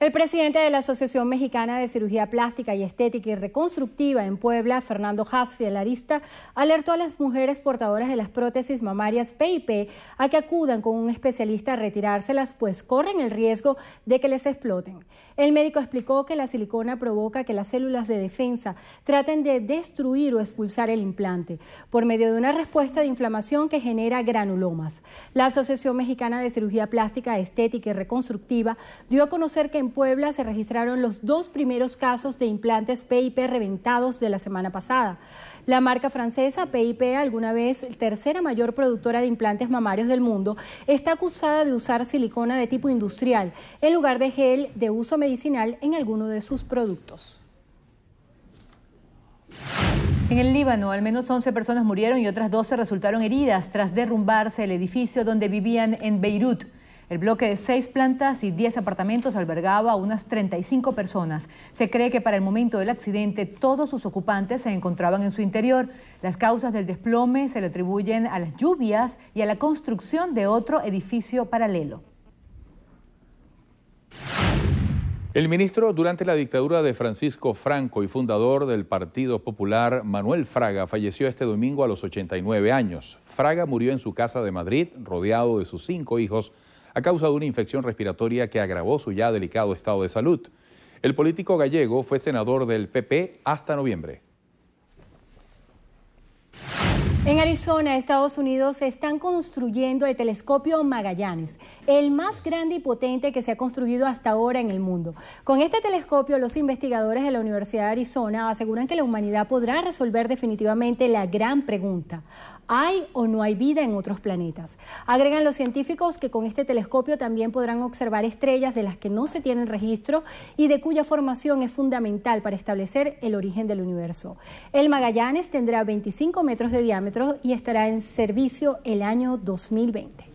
El presidente de la Asociación Mexicana de Cirugía Plástica y Estética y Reconstructiva en Puebla, Fernando Hasfiel Arista, alertó a las mujeres portadoras de las prótesis mamarias PIP a que acudan con un especialista a retirárselas, pues corren el riesgo de que les exploten. El médico explicó que la silicona provoca que las células de defensa traten de destruir o expulsar el implante por medio de una respuesta de inflamación que genera granulomas. La Asociación Mexicana de Cirugía Plástica, Estética y Reconstructiva dio a conocer que en Puebla se registraron los dos primeros casos de implantes PIP reventados de la semana pasada. La marca francesa PIP, alguna vez tercera mayor productora de implantes mamarios del mundo, está acusada de usar silicona de tipo industrial en lugar de gel de uso medicinal en alguno de sus productos. En el Líbano, al menos 11 personas murieron y otras 12 resultaron heridas tras derrumbarse el edificio donde vivían en Beirut. El bloque de seis plantas y diez apartamentos albergaba a unas 35 personas. Se cree que para el momento del accidente todos sus ocupantes se encontraban en su interior. Las causas del desplome se le atribuyen a las lluvias y a la construcción de otro edificio paralelo. El ministro durante la dictadura de Francisco Franco y fundador del Partido Popular, Manuel Fraga, falleció este domingo a los 89 años. Fraga murió en su casa de Madrid, rodeado de sus cinco hijos, a causa de una infección respiratoria que agravó su ya delicado estado de salud. El político gallego fue senador del PP hasta noviembre. En Arizona, Estados Unidos, se están construyendo el telescopio Magallanes, el más grande y potente que se ha construido hasta ahora en el mundo. Con este telescopio, los investigadores de la Universidad de Arizona aseguran que la humanidad podrá resolver definitivamente la gran pregunta. ¿Hay o no hay vida en otros planetas? Agregan los científicos que con este telescopio también podrán observar estrellas de las que no se tienen registro y de cuya formación es fundamental para establecer el origen del universo. El Magallanes tendrá 25 metros de diámetro y estará en servicio el año 2020.